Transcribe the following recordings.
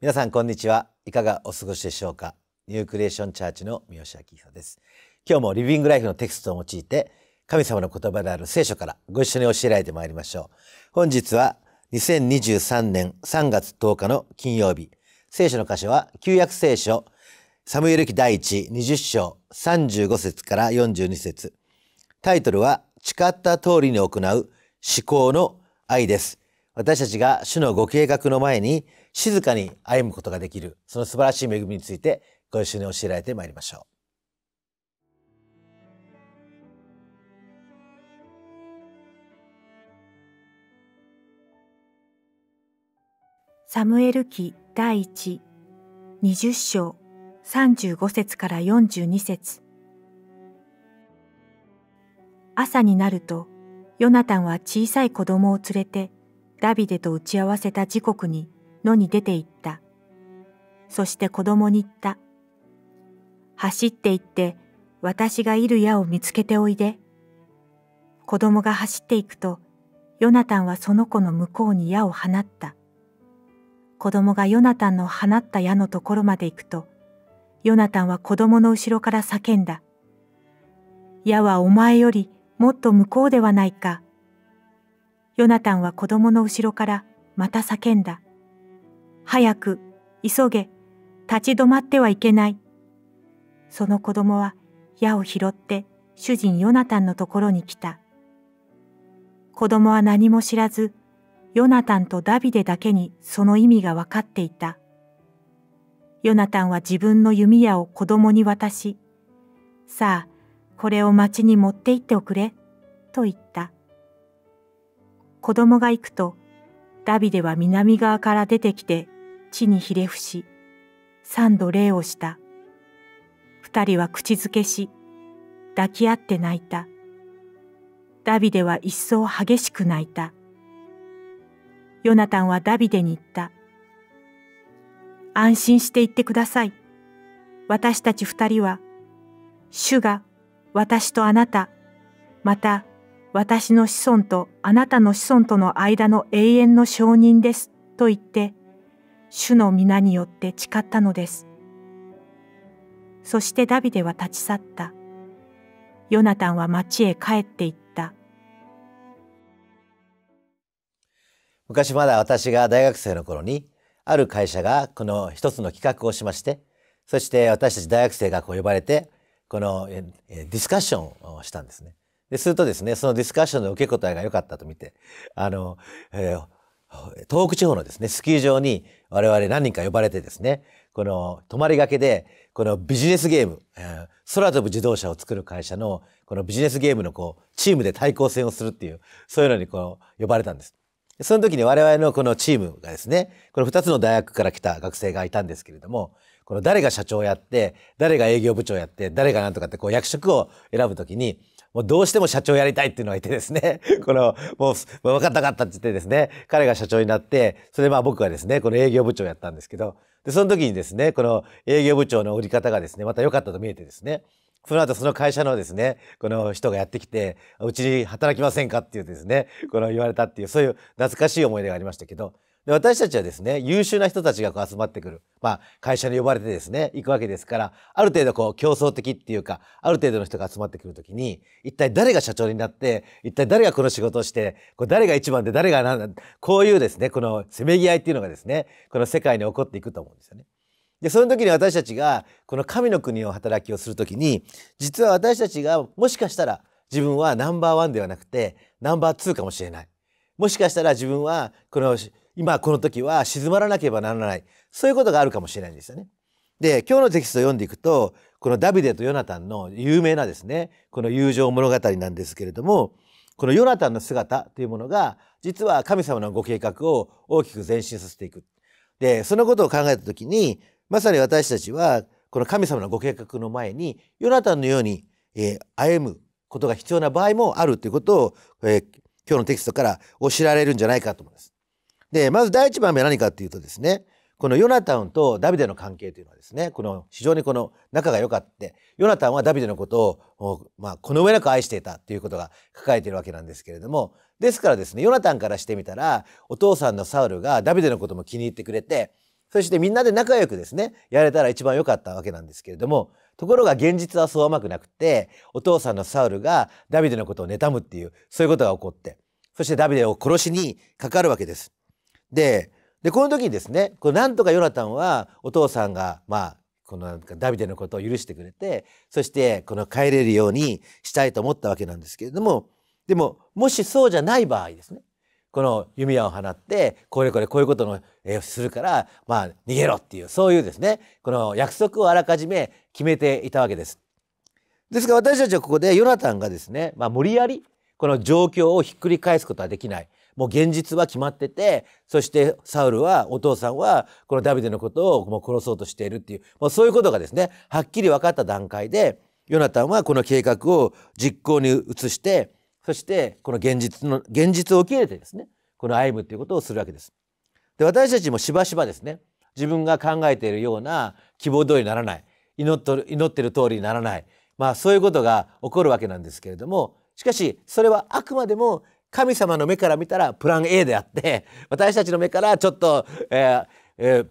皆さんこんにちはいかがお過ごしでしょうかニュークリエーションチャーチの三好明彦です今日もリビングライフのテクストを用いて神様の言葉である聖書からご一緒に教えられてまいりましょう本日は2023年3月10日の金曜日聖書の箇所は旧約聖書サムエル記第一20章35節から42節タイトルは誓った通りに行う思考の愛です私たちが主のご計画の前に静かに歩むことができる、その素晴らしい恵みについて、ご一緒に教えられてまいりましょう。サムエル記第一20章35節から42節朝になるとヨナタンは小さい子供を連れてダビデと打ち合わせた時刻に野に出て行った。そして子供に言った。走って行って私がいる矢を見つけておいで。子供が走っていくと、ヨナタンはその子の向こうに矢を放った。子供がヨナタンの放った矢のところまで行くと、ヨナタンは子供の後ろから叫んだ。矢はお前よりもっと向こうではないか。ヨナタンは子供の後ろからまた叫んだ。早く、急げ、立ち止まってはいけない。その子供は矢を拾って主人ヨナタンのところに来た。子供は何も知らず、ヨナタンとダビデだけにその意味が分かっていた。ヨナタンは自分の弓矢を子供に渡し、さあ、これを町に持って行っておくれ、と言った。子供が行くと、ダビデは南側から出てきて地にひれ伏し、三度礼をした。二人は口づけし、抱き合って泣いた。ダビデは一層激しく泣いた。ヨナタンはダビデに言った。安心して言ってください。私たち二人は、主が私とあなた、また私の子孫とあなたの子孫との間の永遠の証人ですと言って主の皆によって誓ったのです。そしてダビデは立ち去った。ヨナタンは町へ帰っていった。昔まだ私が大学生の頃に、ある会社がこの一つの企画をしまして、そして私たち大学生がこう呼ばれて、このディスカッションをしたんですね。でするとですね、そのディスカッションの受け答えが良かったと見て、あの、えー、東北地方のですね、スキー場に我々何人か呼ばれてですね、この泊まりがけで、このビジネスゲーム、空飛ぶ自動車を作る会社のこのビジネスゲームのこう、チームで対抗戦をするっていう、そういうのにこう、呼ばれたんです。その時に我々のこのチームがですね、この2つの大学から来た学生がいたんですけれども、この誰が社長やって、誰が営業部長やって、誰がなんとかってこう役職を選ぶときに、もうどうしても社長やりたいっていうのがいてですね、この、もう、もう分かったかったって言ってですね、彼が社長になって、それでまあ僕はですね、この営業部長やったんですけど、で、その時にですね、この営業部長の売り方がですね、また良かったと見えてですね、その後その会社のですね、この人がやってきて、うちに働きませんかっていうですね、この言われたっていう、そういう懐かしい思い出がありましたけど、で私たちはですね、優秀な人たちがこう集まってくる。まあ、会社に呼ばれてですね、行くわけですから、ある程度こう競争的っていうか、ある程度の人が集まってくるときに、一体誰が社長になって、一体誰がこの仕事をして、こう誰が一番で誰がなんこういうですね、このせめぎ合いっていうのがですね、この世界に起こっていくと思うんですよね。で、その時に私たちが、この神の国の働きをするときに、実は私たちがもしかしたら自分はナンバーワンではなくて、ナンバーツーかもしれない。もしかしたら自分は、この今この時は静まらなければならないそういうことがあるかもしれないんですよね。で今日のテキストを読んでいくとこのダビデとヨナタンの有名なですねこの友情物語なんですけれどもこのヨナタンの姿というものが実は神様のご計画を大きく前進させていく。でそのことを考えた時にまさに私たちはこの神様のご計画の前にヨナタンのように、えー、歩むことが必要な場合もあるということを、えー、今日のテキストから教えられるんじゃないかと思います。で、まず第一番目は何かっていうとですね、このヨナタンとダビデの関係というのはですね、この非常にこの仲が良かった。ヨナタンはダビデのことを、まあ、この上なく愛していたということが書かれているわけなんですけれども、ですからですね、ヨナタンからしてみたら、お父さんのサウルがダビデのことも気に入ってくれて、そしてみんなで仲良くですね、やれたら一番良かったわけなんですけれども、ところが現実はそう甘くなくて、お父さんのサウルがダビデのことを妬むっていう、そういうことが起こって、そしてダビデを殺しにかかるわけです。ででこの時にですねこなんとかヨナタンはお父さんがまあこのなんかダビデのことを許してくれてそしてこの帰れるようにしたいと思ったわけなんですけれどもでももしそうじゃない場合ですねこの弓矢を放ってこれこれこういうことの、えするからまあ逃げろっていうそういうですねこの約束をあらかじめ決めていたわけです。ですから私たちはここでヨナタンがですね、まあ、無理やりこの状況をひっくり返すことはできないもう現実は決まってて、そしてサウルは、お父さんは、このダビデのことをもう殺そうとしているっていう、もうそういうことがですね、はっきり分かった段階で、ヨナタンはこの計画を実行に移して、そしてこの現実の、現実を受け入れてですね、この歩むということをするわけです。で、私たちもしばしばですね、自分が考えているような希望通りにならない、祈ってる祈ってる通りにならない、まあそういうことが起こるわけなんですけれども、しかしそれはあくまでも神様の目から見たらプラン A であって私たちの目からちょっと、えーえー、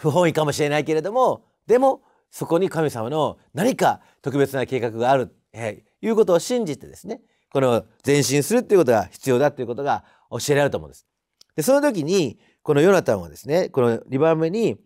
不本意かもしれないけれどもでもそこに神様の何か特別な計画がある、えー、いうことを信じてですねこの前進するっていうことが必要だということが教えられると思うんです。でその時にこのヨナタンはですねこの2番目に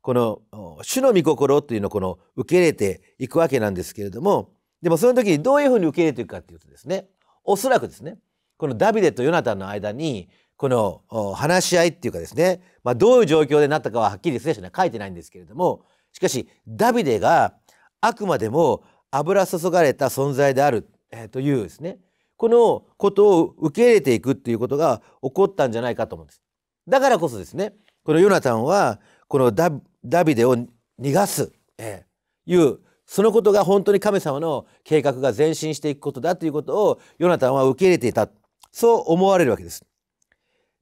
この主の御心というのをこの受け入れていくわけなんですけれどもでもその時にどういうふうに受け入れていくかっていうとですねおそらくですねこのダビデとヨナタンの間にこの話し合いっていうかですね、まあ、どういう状況でなったかははっきり聖書には書いてないんですけれどもしかしダビデがあくまでも油注がれた存在である、えー、というですねこのことを受け入れていくっていうことが起こったんじゃないかと思うんです。だからこそですねこのヨナタンはこのダビデを逃がす、えー、いうそのことが本当に神様の計画が前進していくことだということをヨナタンは受け入れていたそう思われるわけです。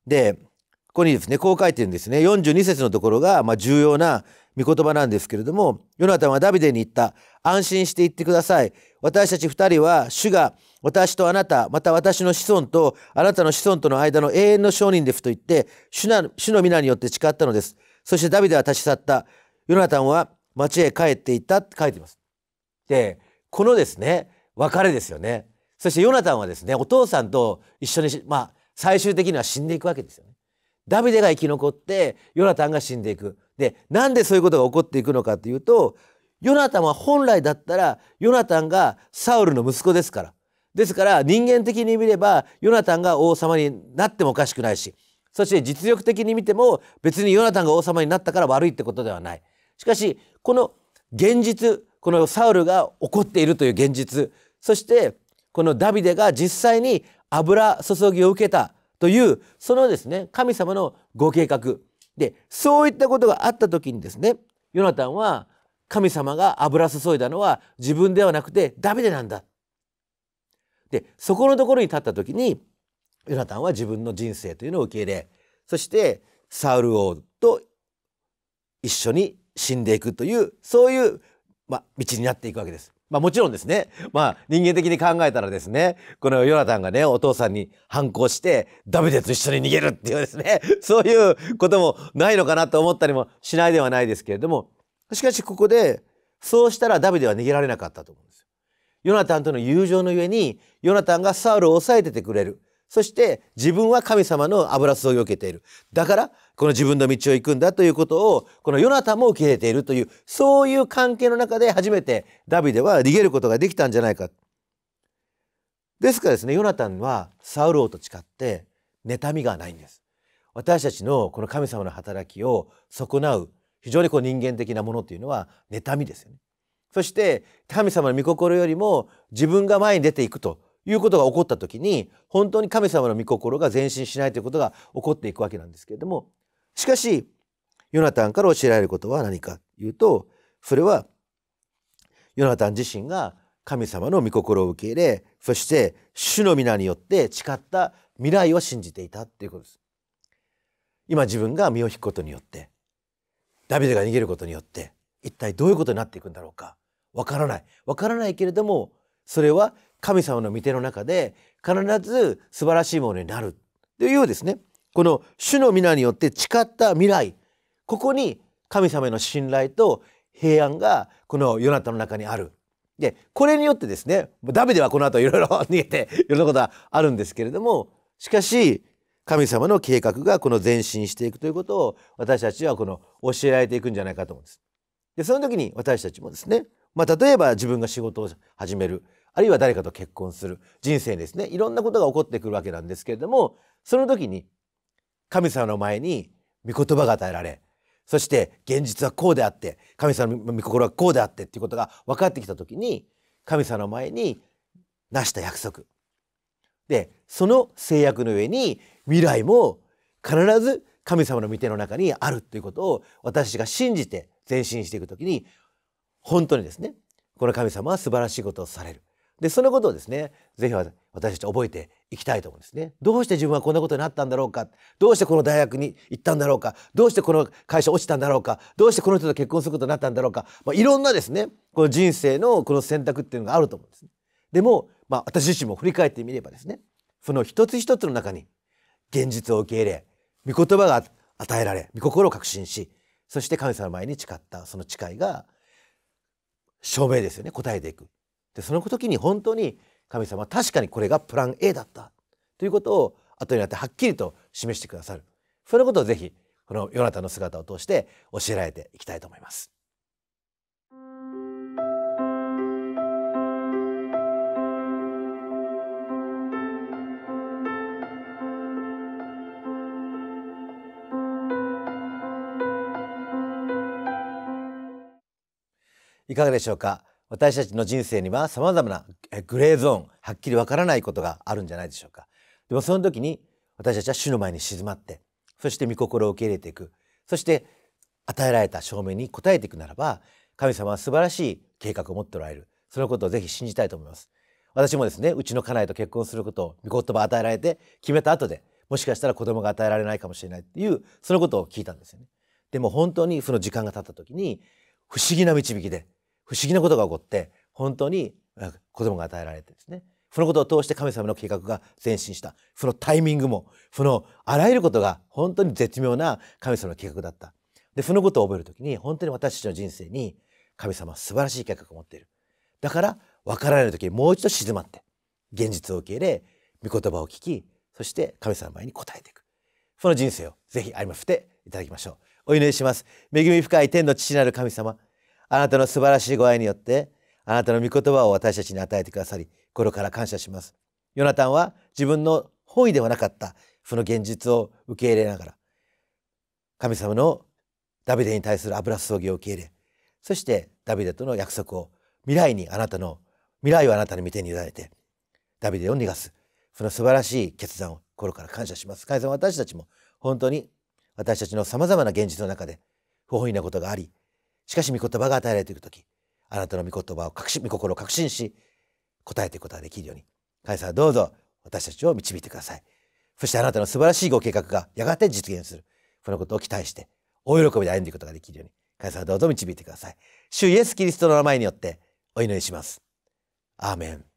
で、ここにですね、こう書いてるんですね。42節のところが、まあ、重要な御言葉なんですけれども、ヨナタンはダビデに言った。安心して言ってください。私たち二人は、主が私とあなた、また私の子孫とあなたの子孫との間の永遠の証人ですと言って、主な主の皆によって誓ったのです。そしてダビデは立ち去った。ヨナタンは町へ帰っていったって書いてます。で、このですね、別れですよね。そしてヨナタンはですねお父さんと一緒に、まあ、最終的には死んでいくわけですよね。ダビデが生き残ってヨナタンが死んでいく。でなんでそういうことが起こっていくのかというとヨナタンは本来だったらヨナタンがサウルの息子ですから。ですから人間的に見ればヨナタンが王様になってもおかしくないしそして実力的に見ても別にヨナタンが王様になったから悪いってことではない。しかしこの現実このサウルが怒っているという現実そしてこのダビデが実際に油注ぎを受けたというそのですね神様のご計画でそういったことがあった時にですねヨナタンは神様が油注いだのは自分ではなくてダビデなんだ。でそこのところに立った時にヨナタンは自分の人生というのを受け入れそしてサウル王と一緒に死んでいくというそういう、ま道になっていくわけです。まあもちろんですね。まあ人間的に考えたらですね、このヨナタンがね、お父さんに反抗して、ダビデと一緒に逃げるっていうですね、そういうこともないのかなと思ったりもしないではないですけれども、しかしここで、そうしたらダビデは逃げられなかったと思うんですよ。ヨナタンとの友情のゆえに、ヨナタンがサウルを抑えててくれる。そして自分は神様の油注ぎを受けている。だから、この自分の道を行くんだということを、このヨナタも受け入れているという、そういう関係の中で初めてダビデは逃げることができたんじゃないか。ですからですね、ヨナタンはサウル王と誓って、妬みがないんです。私たちのこの神様の働きを損なう、非常にこう人間的なものというのは、妬みですよね。そして、神様の御心よりも自分が前に出ていくということが起こった時に本当に神様の御心が前進しないということが起こっていくわけなんですけれどもしかしヨナタンから教えられることは何かというとそれはヨナタン自身が神様の御心を受け入れそして主の皆によって誓った未来を信じていたということです。今自分が身を引くことによってダビデが逃げることによって一体どういうことになっていくんだろうかわからないわからないけれどもそれは神様の御手の中で必ず素晴らしいものになるというですねこの主の皆によって誓った未来ここに神様への信頼と平安がこのヨナタの中にある。でこれによってですねダビデはこの後いろいろ 逃げていろんなことはあるんですけれどもしかし神様の計画がこの前進していくということを私たちはこの教えられていくんじゃないかと思うんです。でその時に私たちもですね、まあ、例えば自分が仕事を始めるあるいは誰かと結婚する人生ですねいろんなことが起こってくるわけなんですけれどもその時に神様の前に御言葉が与えられそして現実はこうであって神様の御心はこうであってっていうことが分かってきた時に神様の前に成した約束でその制約の上に未来も必ず神様の御手の中にあるということを私が信じて前進していく時に本当にですねこの神様は素晴らしいことをされるでそのことをですねぜひ私たち覚えていきたいと思うんですね。どうして自分はこんなことになったんだろうかどうしてこの大学に行ったんだろうかどうしてこの会社落ちたんだろうかどうしてこの人と結婚することになったんだろうか、まあ、いろんなですねこの人生のこの選択っていうのがあると思うんです、ね。でも、まあ、私自身も振り返ってみればですねその一つ一つの中に現実を受け入れ御言葉が与えられ御心を確信しそして神様の前に誓ったその誓いが証明ですよね答えていくでその時に本当に神様確かにこれがプラン A だったということを後になってはっきりと示してくださるそのことをぜひこのヨナタの姿を通して教えられていきたいと思います。いかがでしょうか私たちの人生には様々なグレーゾーン、はっきりわからないことがあるんじゃないでしょうか。でもその時に私たちは主の前に静まって、そして御心を受け入れていく。そして与えられた証明に応えていくならば、神様は素晴らしい計画を持っておられる。そのことをぜひ信じたいと思います。私もですね、うちの家内と結婚することを御言葉を与えられて決めた後で、もしかしたら子供が与えられないかもしれないっていう、そのことを聞いたんですよね。でも本当にその時間が経った時に、不思議な導きで、不思議なことが起こって本当に子供が与えられてですねそのことを通して神様の計画が前進したそのタイミングもそのあらゆることが本当に絶妙な神様の計画だったでそのことを覚える時に本当に私たちの人生に神様は素晴らしい計画を持っているだから分からない時にもう一度静まって現実を受け入れ御言葉を聞きそして神様の前に答えていくその人生をぜひ歩ませていただきましょうお祈りします恵み深い天の父なる神様あなたの素晴らしいご愛によってあなたの御言葉を私たちに与えてくださり心から感謝しますヨナタンは自分の本意ではなかったその現実を受け入れながら神様のダビデに対する油注ぎを受け入れそしてダビデとの約束を未来にあなたの未来をあなたの御手に委ねてダビデを逃がすその素晴らしい決断を心から感謝します神様私たちも本当に私たちの様々な現実の中で不本意なことがありしかし御言葉が与えられていく時あなたの御言葉を確信御心を確信し答えていくことができるように神様どうぞ私たちを導いてくださいそしてあなたの素晴らしいご計画がやがて実現するそのことを期待して大喜びで歩んでいくことができるように神様どうぞ導いてください主イエスキリストの名前によってお祈りしますアーメン